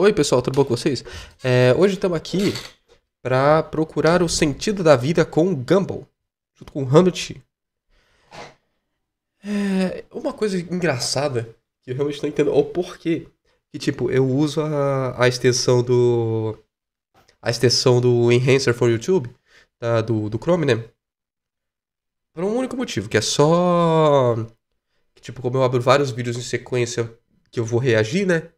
Oi, pessoal, tudo bom com vocês? É, hoje estamos aqui para procurar o sentido da vida com o Gumball, junto com o Hanuti. É, uma coisa engraçada que eu realmente não entendo é o porquê. Que, tipo, eu uso a, a extensão do. A extensão do Enhancer for YouTube, tá, do, do Chrome, né? Por um único motivo, que é só. Que, tipo, como eu abro vários vídeos em sequência que eu vou reagir, né?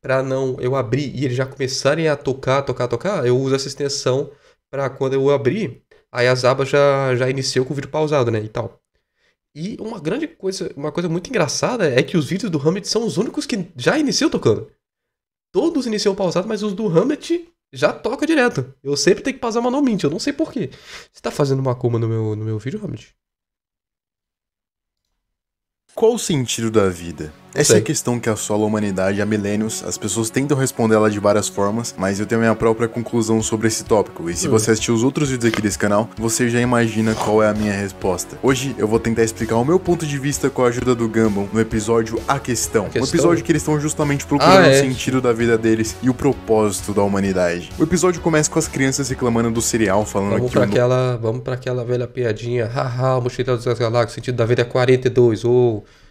para não eu abrir e eles já começarem a tocar, tocar, tocar, eu uso essa extensão para quando eu abrir, aí as abas já, já iniciou com o vídeo pausado, né, e tal. E uma grande coisa, uma coisa muito engraçada é que os vídeos do Hammett são os únicos que já iniciam tocando. Todos iniciam pausado, mas os do Hammett já toca direto. Eu sempre tenho que pausar manualmente, eu não sei porquê. Você tá fazendo uma coma no meu, no meu vídeo, Hammett Qual o sentido da vida? Essa Sei. é a questão que assola a humanidade há milênios. As pessoas tentam responder ela de várias formas, mas eu tenho minha própria conclusão sobre esse tópico. E se hum. você assistiu os outros vídeos aqui desse canal, você já imagina qual é a minha resposta. Hoje eu vou tentar explicar o meu ponto de vista com a ajuda do Gambon no episódio A Questão. questão? Um episódio que eles estão justamente procurando ah, é. o sentido da vida deles e o propósito da humanidade. O episódio começa com as crianças reclamando do cereal, falando vamos que. Pra no... aquela, Vamos para aquela velha piadinha. Haha, mochila das galáxias, o sentido da vida é 42. Ou. Oh.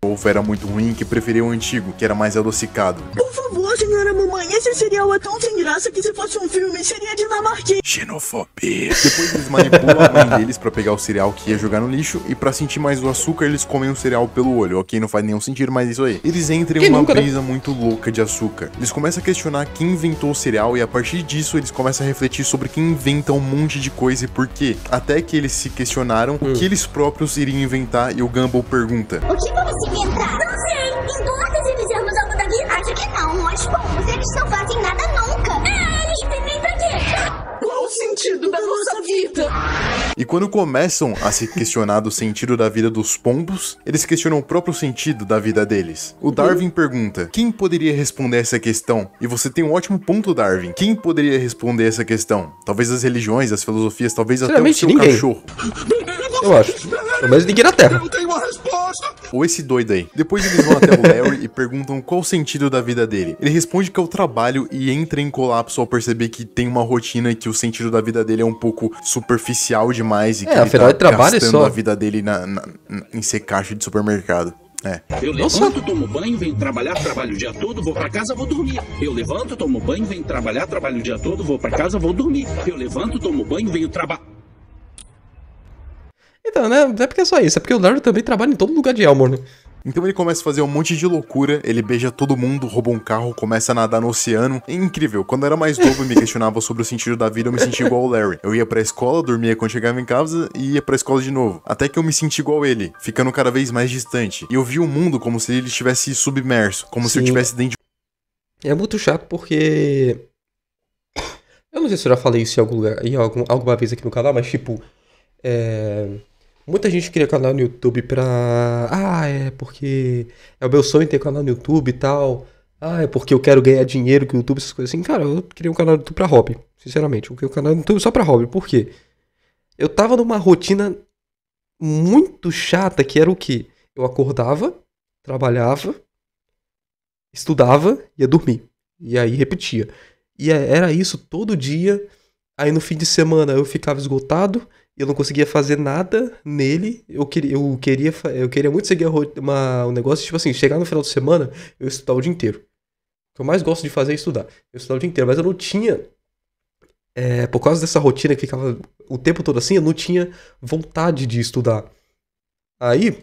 O ovo era muito ruim que preferia o antigo, que era mais adocicado. Por favor, senhora mamãe, esse cereal é tão sem graça que se fosse um filme seria dinamarquês. Xenofobia. Depois eles manipulam a mãe deles para pegar o cereal que ia jogar no lixo e para sentir mais o açúcar eles comem o cereal pelo olho, ok? Não faz nenhum sentido, mas isso aí. Eles entram em uma né? brisa muito louca de açúcar. Eles começam a questionar quem inventou o cereal e a partir disso eles começam a refletir sobre quem inventa um monte de coisa e por quê. Até que eles se questionaram hum. o que hum. eles próprios iriam inventar e o Gumball pergunta. O que você que entrar? Não sei. Importa se fizermos algo daqui? Acho que não. Nós vamos. Eles não fazem nada nunca. É, eles têm nem pra quê? Qual o sentido da nossa vida? E quando começam a se questionar do sentido da vida dos pombos, eles questionam o próprio sentido da vida deles. O Darwin pergunta: quem poderia responder essa questão? E você tem um ótimo ponto, Darwin. Quem poderia responder essa questão? Talvez as religiões, as filosofias, talvez até o seu ninguém. cachorro. Eu acho. Pelo menos ninguém na Terra. Eu tenho uma resposta. Ou esse doido aí. Depois eles vão até o Larry e perguntam qual o sentido da vida dele. Ele responde que é o trabalho e entra em colapso ao perceber que tem uma rotina e que o sentido da vida dele é um pouco superficial demais. E é, que afinal tá ele tá trabalho gastando só. a vida dele na, na, na, em ser caixa de supermercado. É. Eu levanto, tomo banho, venho trabalhar, trabalho o dia todo, vou para casa, vou dormir. Eu levanto, tomo banho, venho trabalhar, trabalho o dia todo, vou para casa, vou dormir. Eu levanto, tomo banho, venho trabalhar. Então, né? Não é porque é só isso, é porque o Larry também trabalha em todo lugar de Elmore, né? Então ele começa a fazer um monte de loucura, ele beija todo mundo, rouba um carro, começa a nadar no oceano. É incrível. Quando eu era mais novo e me questionava sobre o sentido da vida, eu me sentia igual o Larry. Eu ia pra escola, dormia quando chegava em casa e ia pra escola de novo. Até que eu me senti igual ele, ficando cada vez mais distante. E eu vi o mundo como se ele estivesse submerso, como Sim. se eu estivesse dentro de... É muito chato porque... Eu não sei se eu já falei isso em algum lugar, em algum, alguma vez aqui no canal, mas tipo... É... Muita gente cria canal no YouTube pra. Ah, é porque é o meu sonho ter canal no YouTube e tal. Ah, é porque eu quero ganhar dinheiro com o YouTube, essas coisas assim. Cara, eu queria um canal no YouTube pra hobby, sinceramente. Eu queria um canal no YouTube só pra hobby. Por quê? Eu tava numa rotina muito chata que era o quê? Eu acordava, trabalhava, estudava, ia dormir. E aí repetia. E é, era isso todo dia. Aí no fim de semana eu ficava esgotado, eu não conseguia fazer nada nele. Eu queria, eu queria, eu queria muito seguir uma, um negócio, tipo assim, chegar no final de semana, eu estudar o dia inteiro. O que eu mais gosto de fazer é estudar. Eu estudava o dia inteiro, mas eu não tinha. É, por causa dessa rotina que ficava o tempo todo assim, eu não tinha vontade de estudar. Aí, o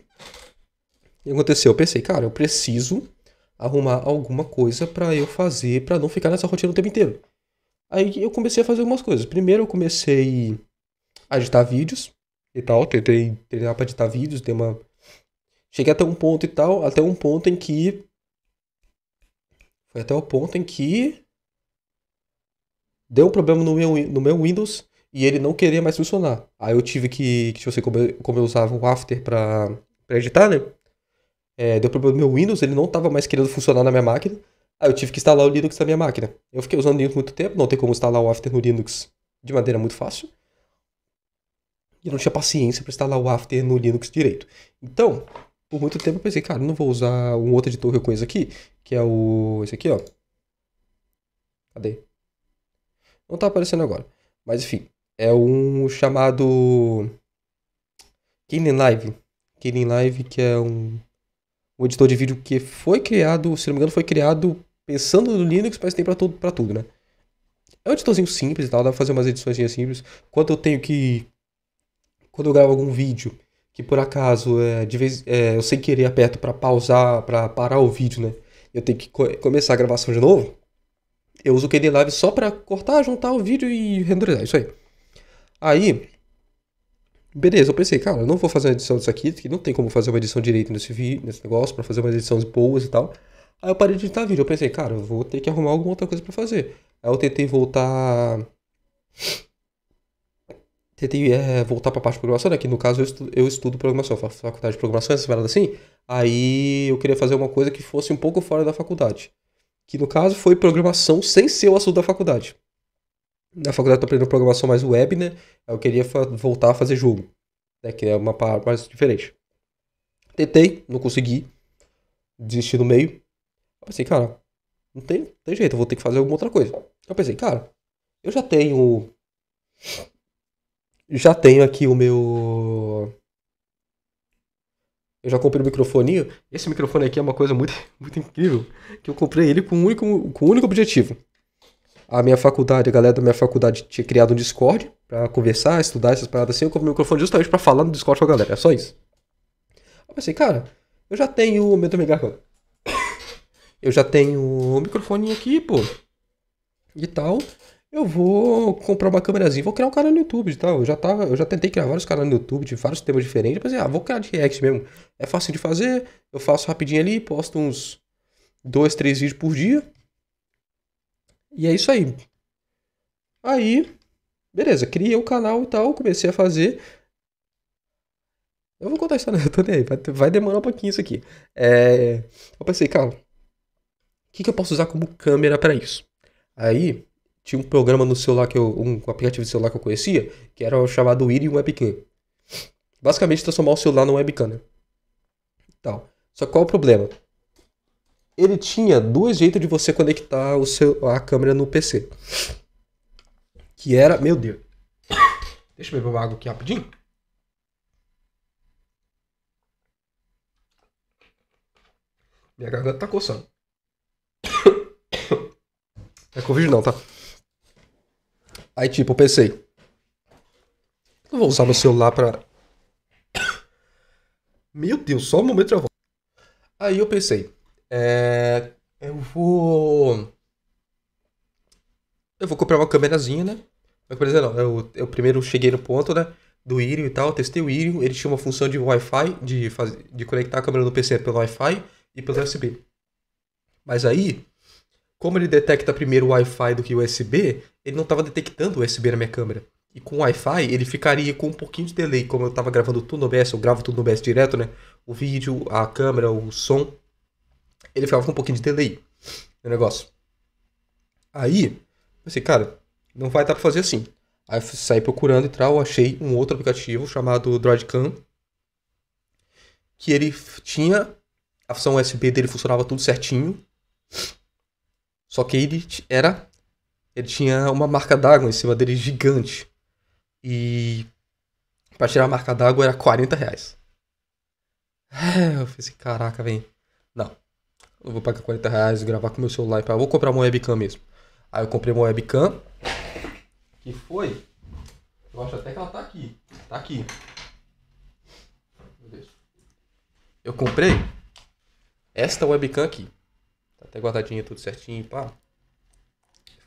que aconteceu? Eu pensei, cara, eu preciso arrumar alguma coisa para eu fazer para não ficar nessa rotina o tempo inteiro. Aí eu comecei a fazer algumas coisas. Primeiro eu comecei a editar vídeos e tal, tentei treinar para editar vídeos, uma cheguei até um ponto e tal, até um ponto em que foi até o ponto em que deu um problema no meu no meu Windows e ele não queria mais funcionar. Aí eu tive que, que você tipo assim, como eu, como eu usava o After para editar, né? É, deu problema no meu Windows, ele não estava mais querendo funcionar na minha máquina. Aí eu tive que instalar o Linux na minha máquina. Eu fiquei usando Linux muito tempo, não tem como instalar o After no Linux de maneira muito fácil. E eu não tinha paciência para instalar o After no Linux direito. Então, por muito tempo eu pensei, cara, não vou usar um outro editor que eu conheço aqui, que é o. esse aqui, ó. Cadê? Não tá aparecendo agora. Mas enfim, é um chamado. Kaden Live. Kaden Live, que é um, um editor de vídeo que foi criado, se não me engano, foi criado pensando no Linux, mas tem para tudo, pra tudo, né? É um editorzinho simples e tal, dá pra fazer umas edições simples. Quando eu tenho que. Quando eu gravo algum vídeo, que por acaso, é, de vez, é, eu sem querer aperto para pausar, para parar o vídeo, né? Eu tenho que co começar a gravação de novo. Eu uso o KDLive só para cortar, juntar o vídeo e renderizar, isso aí. Aí, beleza, eu pensei, cara, eu não vou fazer uma edição disso aqui, que não tem como fazer uma edição direita nesse, nesse negócio, para fazer umas edições boas e tal. Aí eu parei de editar vídeo. Eu pensei, cara, eu vou ter que arrumar alguma outra coisa para fazer. Aí eu tentei voltar. tentei é, voltar pra parte de programação, né? Que no caso eu estudo, eu estudo programação, faculdade de programação, essas paradas assim. Aí eu queria fazer uma coisa que fosse um pouco fora da faculdade. Que no caso foi programação sem ser o assunto da faculdade. Na faculdade eu tô aprendendo programação mais web, né? Eu queria voltar a fazer jogo, né? Que é uma parte mais diferente. Tentei, não consegui. Desisti no meio. Eu pensei, cara, não tem, tem jeito, eu vou ter que fazer alguma outra coisa. Eu pensei, cara, eu já tenho. Já tenho aqui o meu. Eu já comprei o um microfoninho. Esse microfone aqui é uma coisa muito, muito incrível. Que eu comprei ele com um único, com um único objetivo. A minha faculdade, a galera da minha faculdade tinha criado um Discord para conversar, estudar essas paradas assim. Eu comprei o um microfone justamente para falar no Discord com a galera. É só isso. Eu pensei, cara, eu já tenho o meu Tommy Garganta eu já tenho o microfone aqui, pô, e tal. Eu vou comprar uma câmerazinha, vou criar um canal no YouTube e tal. Eu já, tava, eu já tentei criar vários canais no YouTube de vários temas diferentes, mas ah, vou criar de react mesmo. É fácil de fazer, eu faço rapidinho ali, posto uns dois, três vídeos por dia. E é isso aí. Aí, beleza, criei o um canal e tal, comecei a fazer. Eu vou contar a história, eu tô nem aí, vai, vai demorar um pouquinho isso aqui. É, eu pensei, cara, que, que eu posso usar como câmera para isso? Aí tinha um programa no celular que eu. um aplicativo de celular que eu conhecia, que era o chamado Irium Webcam. Basicamente transformar o celular numa webcam, né? então, Só qual é o problema? Ele tinha dois jeitos de você conectar o seu, a câmera no PC. Que era. Meu Deus. Deixa eu beber uma água aqui rapidinho. Minha garganta tá coçando. É Covid não, tá? Aí, tipo, eu pensei. Não vou usar meu celular pra. Meu Deus, só um momento eu vou. Aí eu pensei. É. Eu vou. Eu vou comprar uma câmerazinha, né? Não, por exemplo, eu, eu primeiro cheguei no ponto, né? Do Irio e tal, testei o Irio, ele tinha uma função de Wi-Fi, de, faz... de conectar a câmera do PC pelo Wi-Fi e pelo USB. Mas aí, como ele detecta primeiro o Wi-Fi do que o USB, ele não estava detectando o USB na minha câmera. E com o Wi-Fi, ele ficaria com um pouquinho de delay, como eu estava gravando tudo no OBS, eu gravo tudo no OBS direto, né? O vídeo, a câmera, o som. Ele ficava com um pouquinho de delay no negócio. Aí, pensei, cara, não vai dar pra fazer assim. Aí saí procurando e tal, achei um outro aplicativo chamado Droidcam, que ele tinha a função USB dele funcionava tudo certinho, só que ele era. Ele tinha uma marca d'água em cima dele gigante. E. Pra tirar a marca d'água era 40 reais. É, eu falei assim, caraca, vem. Não. Eu vou pagar 40 reais, gravar com meu celular e Vou comprar uma webcam mesmo. Aí eu comprei uma webcam. Que foi? Eu acho até que ela tá aqui. Tá aqui. Eu comprei esta webcam aqui. Tá até guardadinha tudo certinho, pá.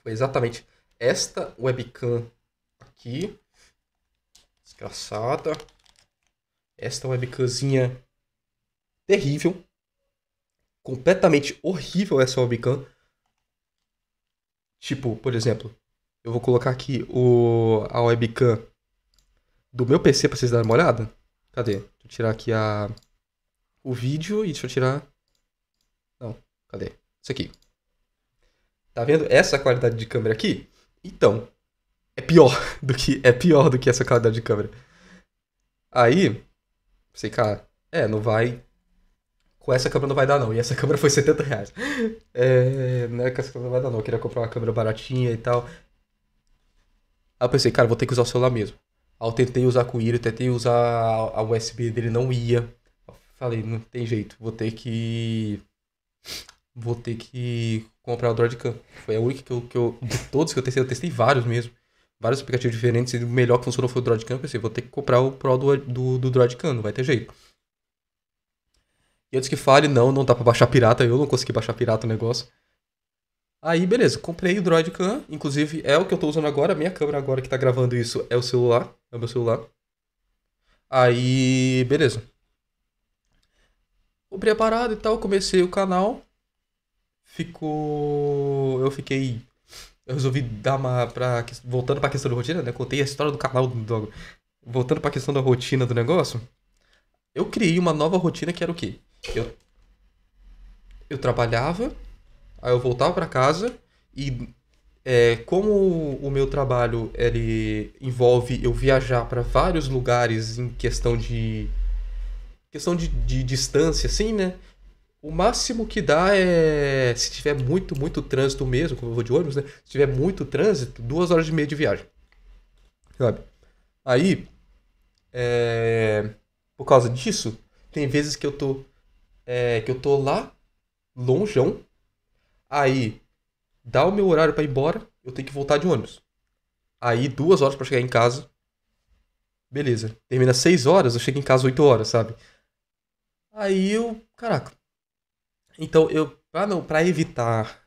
Foi exatamente esta webcam aqui. Desgraçada. Esta webcamzinha terrível. Completamente horrível essa webcam. Tipo, por exemplo, eu vou colocar aqui o, a webcam do meu PC para vocês darem uma olhada. Cadê? Deixa eu tirar aqui a, o vídeo e deixa eu tirar Cadê? Isso aqui. Tá vendo essa qualidade de câmera aqui? Então, é pior do que é pior do que essa qualidade de câmera. Aí, sei cá, é, não vai com essa câmera não vai dar não. E essa câmera foi 70 reais. É, não é que essa câmera não vai dar não. Eu queria comprar uma câmera baratinha e tal. Aí eu pensei, cara, vou ter que usar o celular mesmo. Aí eu tentei usar com o Iro, tentei usar a USB dele, não ia. falei, não tem jeito, vou ter que vou ter que comprar o Droidcam. Foi a única que eu, que eu, de todos que eu testei, eu testei vários mesmo. Vários aplicativos diferentes e o melhor que funcionou foi o Droidcam. Eu pensei, vou ter que comprar o Pro do, do, do Droidcam, não vai ter jeito. E antes que fale, não, não dá pra baixar pirata, eu não consegui baixar pirata o negócio. Aí, beleza, comprei o Droidcam, inclusive é o que eu tô usando agora, a minha câmera agora que tá gravando isso é o celular, é o meu celular. Aí, beleza. Comprei a parada e tal, comecei o canal, ficou. Eu fiquei. Eu resolvi dar uma. Pra, voltando pra questão da rotina, né? Contei a história do canal do. Voltando pra questão da rotina do negócio. Eu criei uma nova rotina que era o quê? Eu, eu trabalhava, aí eu voltava para casa e é, como o meu trabalho ele envolve eu viajar para vários lugares em questão de questão de, de, distância, assim, né? O máximo que dá é. Se tiver muito, muito trânsito mesmo, como eu vou de ônibus, né? Se tiver muito trânsito, duas horas e meia de viagem. Sabe? Aí. É, por causa disso, tem vezes que eu tô. É, que eu tô lá, longeão. Aí. Dá o meu horário para ir embora, eu tenho que voltar de ônibus. Aí, duas horas para chegar em casa. Beleza. Termina seis horas, eu chego em casa oito horas, sabe? Aí eu. Caraca então, eu para não para evitar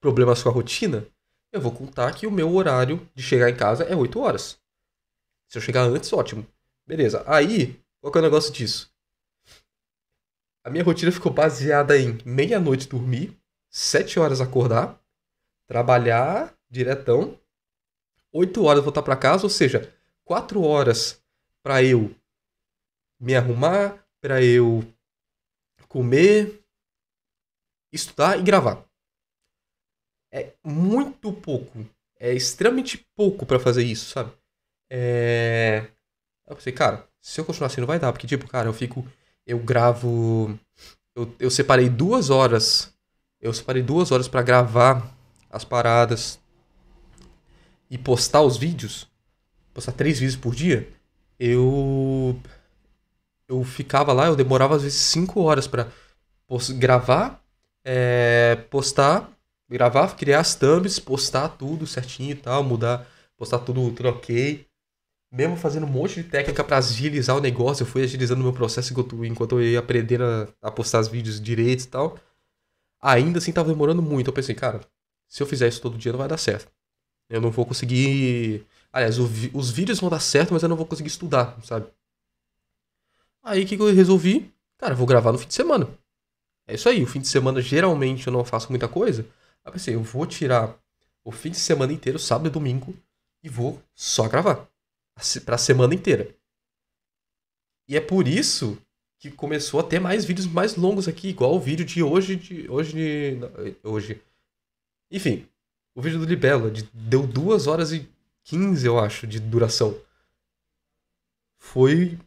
problemas com a rotina, eu vou contar que o meu horário de chegar em casa é 8 horas. Se eu chegar antes, ótimo. Beleza. Aí, qual que é o negócio disso? A minha rotina ficou baseada em meia-noite dormir, 7 horas acordar, trabalhar diretão, 8 horas voltar para casa, ou seja, 4 horas para eu me arrumar, para eu comer, estudar e gravar. É muito pouco. É extremamente pouco para fazer isso, sabe? É... Eu pensei, cara, se eu continuar assim não vai dar, porque, tipo, cara, eu fico. Eu gravo. Eu, eu separei duas horas. Eu separei duas horas para gravar as paradas e postar os vídeos. Postar três vídeos por dia. Eu. Eu ficava lá, eu demorava às vezes cinco horas para gravar é, postar, gravar, criar as thumbs, postar tudo certinho e tal, mudar, postar tudo, tudo ok. Mesmo fazendo um monte de técnica para agilizar o negócio, eu fui agilizando o meu processo enquanto, enquanto eu ia aprendendo a, a postar os vídeos direitos e tal. Ainda assim tava demorando muito. Eu pensei, cara, se eu fizer isso todo dia não vai dar certo. Eu não vou conseguir. Aliás, os vídeos vão dar certo, mas eu não vou conseguir estudar, sabe? Aí o que, que eu resolvi? Cara, eu vou gravar no fim de semana. É isso aí, o fim de semana geralmente eu não faço muita coisa. Aí pensei, eu vou tirar o fim de semana inteiro, sábado e domingo, e vou só gravar. Pra semana inteira. E é por isso que começou a ter mais vídeos mais longos aqui, igual o vídeo de hoje, de hoje, de, eh, hoje. Enfim, o vídeo do Libelo de, deu 2 horas e 15, eu acho, de duração. Foi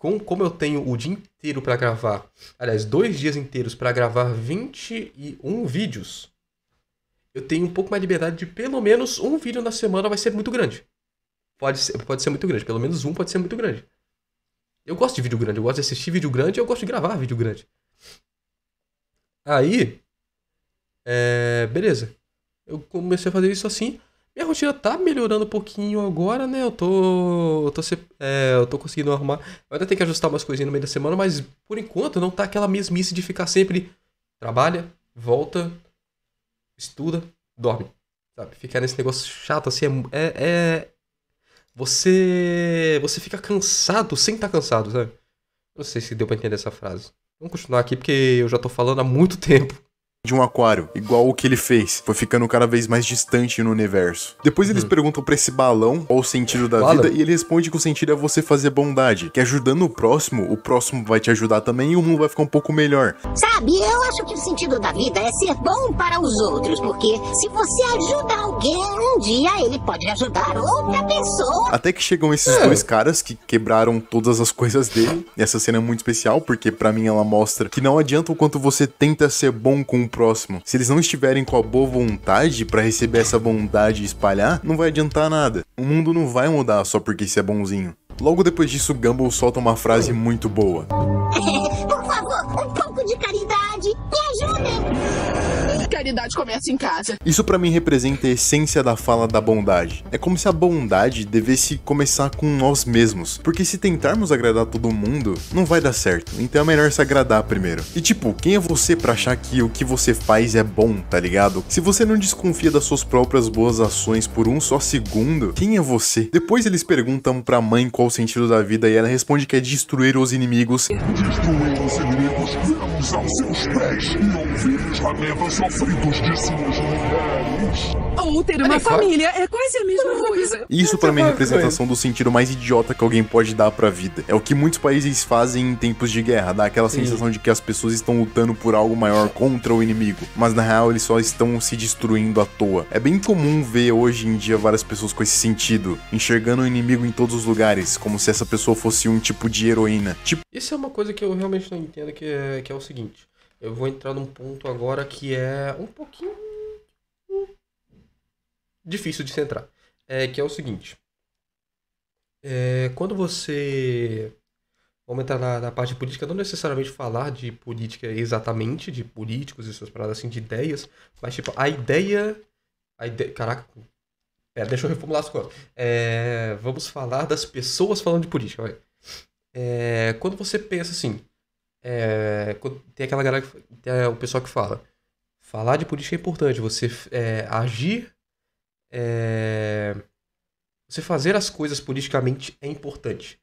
com, como eu tenho o dia inteiro para gravar, aliás, dois dias inteiros para gravar 21 vídeos, eu tenho um pouco mais de liberdade de pelo menos um vídeo na semana vai ser muito grande. Pode ser, pode ser muito grande, pelo menos um pode ser muito grande. Eu gosto de vídeo grande, eu gosto de assistir vídeo grande eu gosto de gravar vídeo grande. Aí, é, beleza. Eu comecei a fazer isso assim. Minha rotina tá melhorando um pouquinho agora, né? Eu tô. Eu tô, se, é, eu tô conseguindo arrumar. Eu ainda tenho que ajustar umas coisinhas no meio da semana, mas por enquanto não tá aquela mesmice de ficar sempre. Trabalha, volta, estuda, dorme. Sabe? Ficar nesse negócio chato assim é. é, é... Você. Você fica cansado sem estar tá cansado, sabe? Não sei se deu pra entender essa frase. Vamos continuar aqui porque eu já tô falando há muito tempo de um aquário, igual o que ele fez. Foi ficando cada vez mais distante no universo. Depois eles uhum. perguntam pra esse balão qual o sentido da Fala. vida e ele responde que o sentido é você fazer bondade, que ajudando o próximo, o próximo vai te ajudar também e o mundo vai ficar um pouco melhor. Sabe, eu acho que o sentido da vida é ser bom para os outros, porque se você ajuda alguém, um dia ele pode ajudar outra pessoa. Até que chegam esses é. dois caras que quebraram todas as coisas dele. essa cena é muito especial porque para mim ela mostra que não adianta o quanto você tenta ser bom com próximo. Se eles não estiverem com a boa vontade para receber essa bondade e espalhar, não vai adiantar nada. O mundo não vai mudar só porque você é bonzinho. Logo depois disso, Gumball solta uma frase muito boa. bondade começa em casa. Isso para mim representa a essência da fala da bondade. É como se a bondade devesse começar com nós mesmos, porque se tentarmos agradar todo mundo, não vai dar certo. Então é melhor se agradar primeiro. E tipo, quem é você para achar que o que você faz é bom, tá ligado? Se você não desconfia das suas próprias boas ações por um só segundo, quem é você? Depois eles perguntam pra mãe qual o sentido da vida e ela responde que é destruir os inimigos. Destruir os inimigos, aos seus pés e ouvir os lamentos sofridos ou ter uma família é quase a mesma coisa. Isso para mim é a representação do sentido mais idiota que alguém pode dar pra vida. É o que muitos países fazem em tempos de guerra, dá aquela sensação de que as pessoas estão lutando por algo maior contra o inimigo, mas na real eles só estão se destruindo à toa. É bem comum ver hoje em dia várias pessoas com esse sentido, enxergando o inimigo em todos os lugares, como se essa pessoa fosse um tipo de heroína. Tipo... Isso é uma coisa que eu realmente não entendo, que é, que é o seguinte. Eu vou entrar num ponto agora que é um pouquinho difícil de centrar. É, que é o seguinte. É, quando você. Vamos entrar na, na, parte política, não necessariamente falar de política exatamente, de políticos e suas paradas assim, de ideias, mas tipo, a ideia. A caraca, deixa eu reformular as coisas. É, vamos falar das pessoas falando de política. É, quando você pensa assim, é, tem aquela galera, que, tem é, o pessoal que fala, falar de política é importante, você é, agir, é, você fazer as coisas politicamente é importante.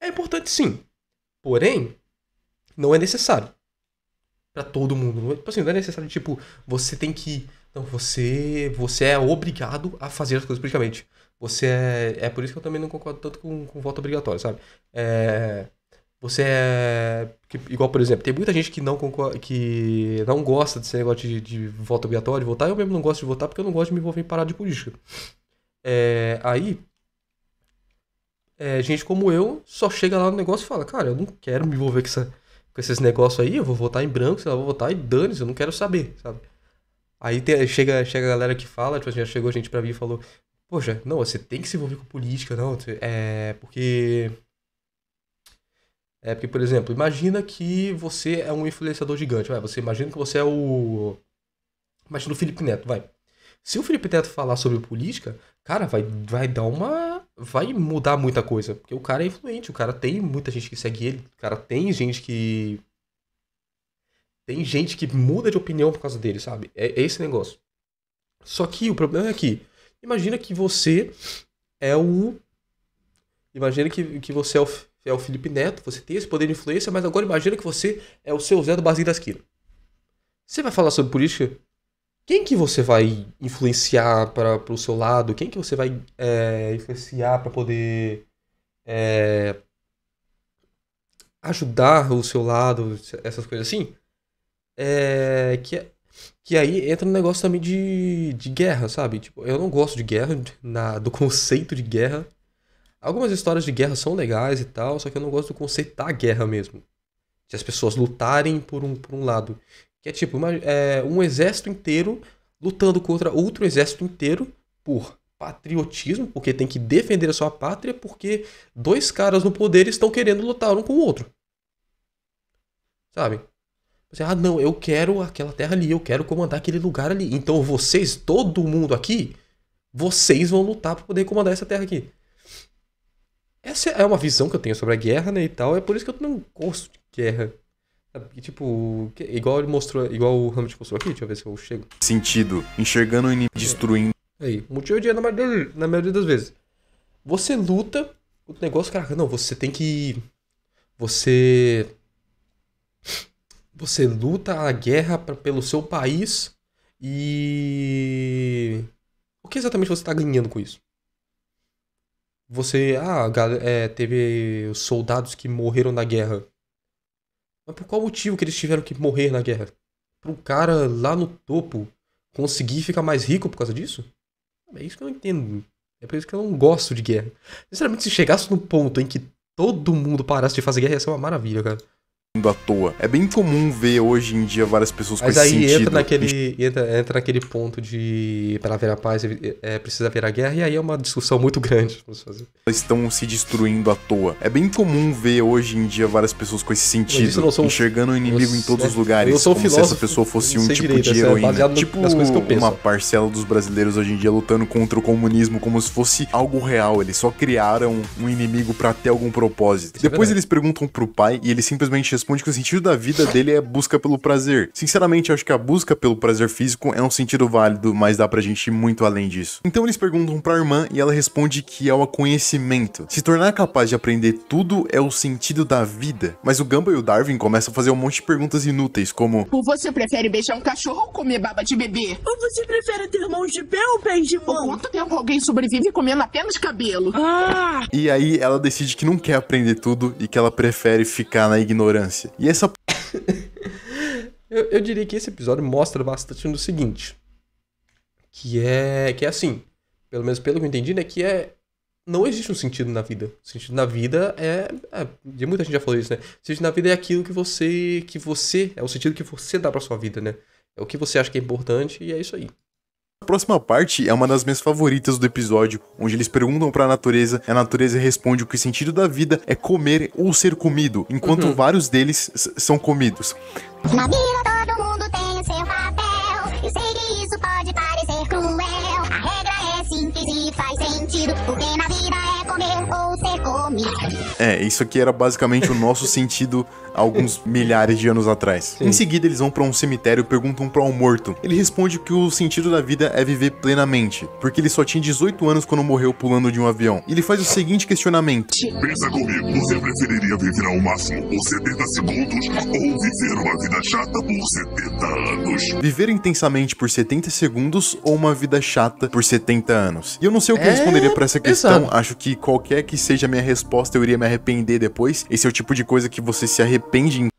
É importante sim, porém, não é necessário para todo mundo. É, tipo assim, não é necessário, tipo, você tem que. Não, você, você é obrigado a fazer as coisas politicamente. Você é. É por isso que eu também não concordo tanto com, com voto obrigatório, sabe? É. Você é. Que, igual, por exemplo, tem muita gente que não, concorda, que não gosta desse negócio de, de voto obrigatório, de votar. Eu mesmo não gosto de votar porque eu não gosto de me envolver em parada de política. É, aí, é, gente como eu só chega lá no negócio e fala: Cara, eu não quero me envolver com, essa, com esses negócios aí, eu vou votar em branco, sei lá, vou votar em dane eu não quero saber, sabe? Aí tem, chega, chega a galera que fala, tipo, assim, já chegou gente pra mim e falou: Poxa, não, você tem que se envolver com política, não, é porque é porque, por exemplo, imagina que você é um influenciador gigante, vai. Você imagina que você é o. Imagina o Felipe Neto, vai. Se o Felipe Neto falar sobre política, cara, vai, vai dar uma. Vai mudar muita coisa. Porque o cara é influente, o cara tem muita gente que segue ele, o cara tem gente que. Tem gente que muda de opinião por causa dele, sabe? É, é esse negócio. Só que o problema é que. Imagina que você é o. Imagina que, que você é o você é o Felipe Neto, você tem esse poder de influência, mas agora imagina que você é o seu Zé do Barzinho da Esquina. Você vai falar sobre política? Quem que você vai influenciar para o seu lado? Quem que você vai é, influenciar para poder é, ajudar o seu lado, essas coisas assim? É, que, é, que aí entra no negócio também de, de guerra, sabe? Tipo, eu não gosto de guerra, na, do conceito de guerra. Algumas histórias de guerra são legais e tal, só que eu não gosto do conceito da guerra mesmo. De as pessoas lutarem por um, por um lado. Que é tipo, uma, é, um exército inteiro lutando contra outro exército inteiro por patriotismo, porque tem que defender a sua pátria, porque dois caras no poder estão querendo lutar um com o outro. Sabe? ah, não, eu quero aquela terra ali, eu quero comandar aquele lugar ali. Então vocês, todo mundo aqui, vocês vão lutar para poder comandar essa terra aqui. Essa é uma visão que eu tenho sobre a guerra, né, e tal. É por isso que eu não gosto de guerra. E, tipo, igual ele mostrou, igual o Hamlet mostrou aqui, deixa eu ver se eu chego. Sentido, enxergando o inimigo, destruindo. Aí, motivo de na maioria, na maioria das vezes. Você luta, o negócio, cara, não, você tem que. Você. Você luta a guerra pra, pelo seu país e. O que exatamente você tá ganhando com isso? você. Ah, é, teve os soldados que morreram na guerra. Mas por qual motivo que eles tiveram que morrer na guerra? Para um cara lá no topo conseguir ficar mais rico por causa disso? É isso que eu não entendo. É por isso que eu não gosto de guerra. Sinceramente, se chegasse no ponto em que todo mundo parasse de fazer guerra, ia ser uma maravilha, cara à toa. É bem comum ver hoje em dia várias pessoas Mas com esse sentido. Mas aí entra naquele, entra, entra naquele ponto de para haver a paz é, é, precisa haver a guerra, e aí é uma discussão muito grande. Estão se destruindo à toa. É bem comum ver hoje em dia várias pessoas com esse sentido, sou, enxergando o um inimigo em todos é, os lugares, como se essa pessoa fosse um tipo direito, de é heroína. É tipo uma parcela dos brasileiros hoje em dia lutando contra o comunismo como se fosse algo real. Eles só criaram um inimigo para ter algum propósito. Isso é Depois eles perguntam pro pai e ele simplesmente responde que o sentido da vida dele é busca pelo prazer. Sinceramente, acho que a busca pelo prazer físico é um sentido válido, mas dá pra gente ir muito além disso. Então eles perguntam pra irmã e ela responde que é o conhecimento. Se tornar capaz de aprender tudo é o sentido da vida. Mas o Gamba e o Darwin começam a fazer um monte de perguntas inúteis, como... Ou você prefere beijar um cachorro ou comer baba de bebê? Ou você prefere ter mãos de pé ou pés de mão? quanto tempo alguém sobrevive comendo apenas cabelo? Ah! E aí ela decide que não quer aprender tudo e que ela prefere ficar na ignorância. E essa. eu, eu diria que esse episódio mostra bastante no seguinte. Que é. Que é assim. Pelo menos pelo que eu entendi, né? Que é não existe um sentido na vida. O sentido na vida é, é, muita gente já falou isso, né? O sentido na vida é aquilo que você que você é o sentido que você dá para sua vida, né? É o que você acha que é importante e é isso aí. A próxima parte é uma das minhas favoritas do episódio, onde eles perguntam para a natureza e a natureza responde o que o sentido da vida é comer ou ser comido, enquanto uhum. vários deles são comidos. sentido, porque na vida é comer ou ser comido. É, isso aqui era basicamente o nosso sentido alguns milhares de anos atrás. Sim. Em seguida, eles vão para um cemitério e perguntam para um morto. Ele responde que o sentido da vida é viver plenamente, porque ele só tinha 18 anos quando morreu pulando de um avião. Ele faz o seguinte questionamento: Pensa comigo, você preferiria viver ao máximo por 70 segundos ou viver uma vida chata por 70 anos? Viver intensamente por 70 segundos ou uma vida chata por 70 anos? E eu não sei o que é... responderia para essa é, questão, Exato. acho que qualquer que seja a minha resposta, eu iria me arrepender depois. Esse é o tipo de coisa que você se arrepende em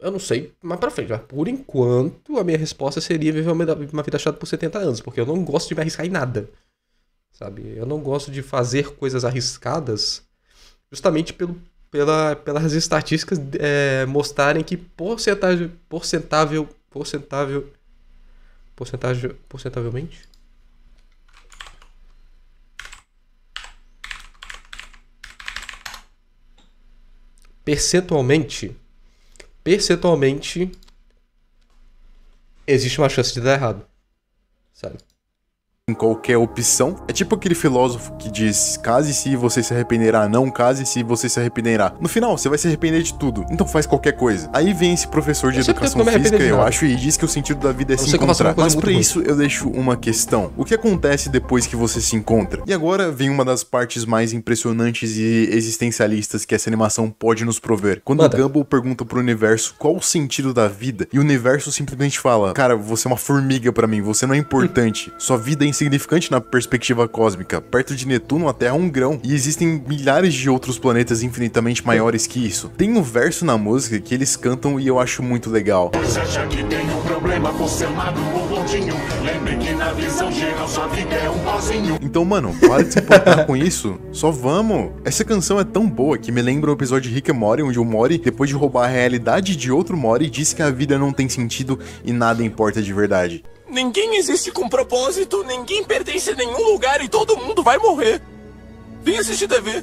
eu não sei mas pra frente, mas por enquanto a minha resposta seria viver uma vida chata por 70 anos, porque eu não gosto de me arriscar em nada. Sabe? Eu não gosto de fazer coisas arriscadas justamente pelo, pela, pelas estatísticas é, mostrarem que porcentagem, porcentável, porcentável, porcentagem, porcentavelmente? percentualmente, percentualmente, existe uma chance de dar errado, sabe? em qualquer opção. É tipo aquele filósofo que diz: case se você se arrependerá, não case se você se arrependerá. No final, você vai se arrepender de tudo, então faz qualquer coisa. Aí vem esse professor de eu educação física, eu acho, e diz que o sentido da vida é eu se encontrar. Mas para isso eu deixo uma questão: o que acontece depois que você se encontra? E agora vem uma das partes mais impressionantes e existencialistas que essa animação pode nos prover. Quando Manda. Gumball pergunta pro universo qual o sentido da vida, e o universo simplesmente fala: Cara, você é uma formiga para mim, você não é importante, sua vida é insignificante na perspectiva cósmica. Perto de Netuno, a Terra é um grão, e existem milhares de outros planetas infinitamente maiores que isso. Tem um verso na música que eles cantam e eu acho muito legal. É então, mano, para de se importar com isso. Só vamos. Essa canção é tão boa que me lembra o episódio de Rick and Morty, onde o Mori, depois de roubar a realidade de outro Mori, diz que a vida não tem sentido e nada importa de verdade. Ninguém existe com propósito, ninguém pertence a nenhum lugar e todo mundo vai morrer. Vem assistir TV.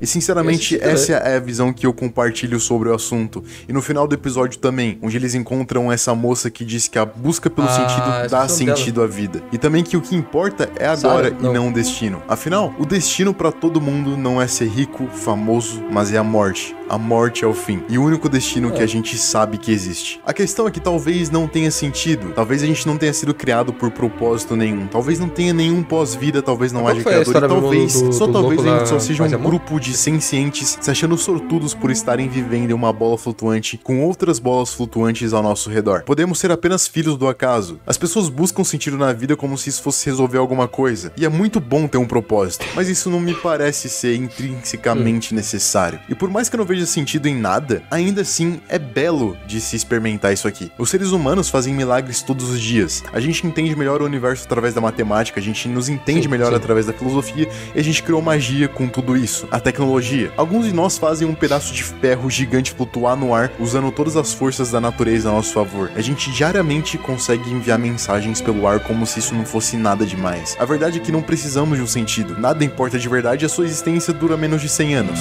E sinceramente, essa é a visão que eu compartilho sobre o assunto. E no final do episódio também, onde eles encontram essa moça que diz que a busca pelo ah, sentido dá sentido dela. à vida. E também que o que importa é agora Sabe, não. e não o destino. Afinal, o destino para todo mundo não é ser rico, famoso, mas é a morte. A morte é o fim e o único destino é. que a gente sabe que existe. A questão é que talvez não tenha sentido, talvez a gente não tenha sido criado por propósito nenhum, talvez não tenha nenhum pós-vida, talvez não haja criador, talvez, do, só do talvez a gente só seja um é grupo de de sencientes se achando sortudos por estarem vivendo em uma bola flutuante com outras bolas flutuantes ao nosso redor. Podemos ser apenas filhos do acaso. As pessoas buscam sentido na vida como se isso fosse resolver alguma coisa, e é muito bom ter um propósito, mas isso não me parece ser intrinsecamente hum. necessário. E por mais que eu não veja sentido em nada, ainda assim é belo de se experimentar isso aqui. Os seres humanos fazem milagres todos os dias. A gente entende melhor o universo através da matemática, a gente nos entende sim, melhor sim. através da filosofia e a gente criou magia com tudo isso. A tecnologia tecnologia. Alguns de nós fazem um pedaço de ferro gigante flutuar no ar, usando todas as forças da natureza a nosso favor. A gente diariamente consegue enviar mensagens pelo ar como se isso não fosse nada demais. A verdade é que não precisamos de um sentido. Nada importa de verdade, a sua existência dura menos de 100 anos.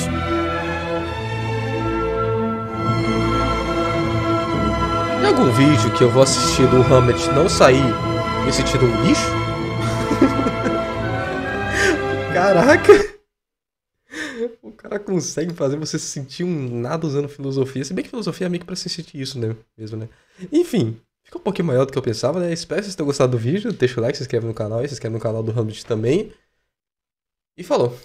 Tem algum vídeo que eu vou assistir do Hammett não sair me sentindo um lixo? Caraca! O cara consegue fazer você se sentir um nada usando filosofia. Se bem que filosofia é meio que pra se sentir isso, né? Mesmo, né? Enfim, ficou um pouquinho maior do que eu pensava, né? Espero que vocês tenham gostado do vídeo. Deixa o like, se inscreve no canal e se inscreve no canal do Hamlet também. E falou!